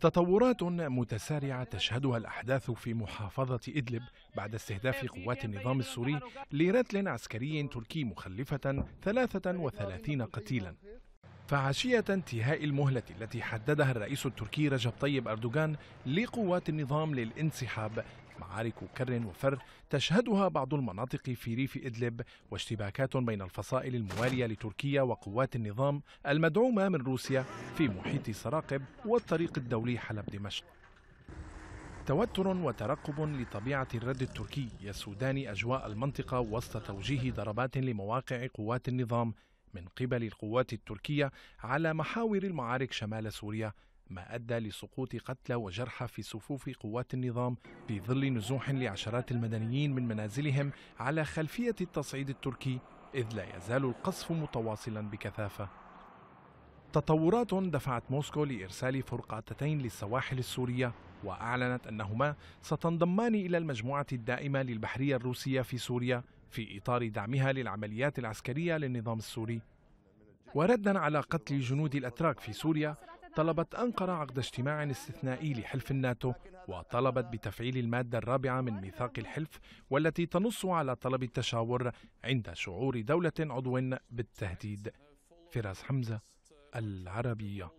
تطورات متسارعة تشهدها الأحداث في محافظة إدلب بعد استهداف قوات النظام السوري لرتل عسكري تركي مخلفة 33 قتيلا فعشية انتهاء المهلة التي حددها الرئيس التركي رجب طيب أردوغان لقوات النظام للانسحاب معارك كر وفر تشهدها بعض المناطق في ريف إدلب واشتباكات بين الفصائل الموالية لتركيا وقوات النظام المدعومة من روسيا في محيط سراقب والطريق الدولي حلب دمشق توتر وترقب لطبيعة الرد التركي يسودان أجواء المنطقة وسط توجيه ضربات لمواقع قوات النظام من قبل القوات التركية على محاور المعارك شمال سوريا ما أدى لسقوط قتلى وجرحى في صفوف قوات النظام في ظل نزوح لعشرات المدنيين من منازلهم على خلفية التصعيد التركي إذ لا يزال القصف متواصلا بكثافة تطورات دفعت موسكو لإرسال فرقعتين للسواحل السورية وأعلنت أنهما ستنضمان إلى المجموعة الدائمة للبحرية الروسية في سوريا في إطار دعمها للعمليات العسكرية للنظام السوري وردا على قتل جنود الأتراك في سوريا طلبت أنقرة عقد اجتماع استثنائي لحلف الناتو وطلبت بتفعيل المادة الرابعة من ميثاق الحلف والتي تنص على طلب التشاور عند شعور دولة عضو بالتهديد فراس حمزة العربية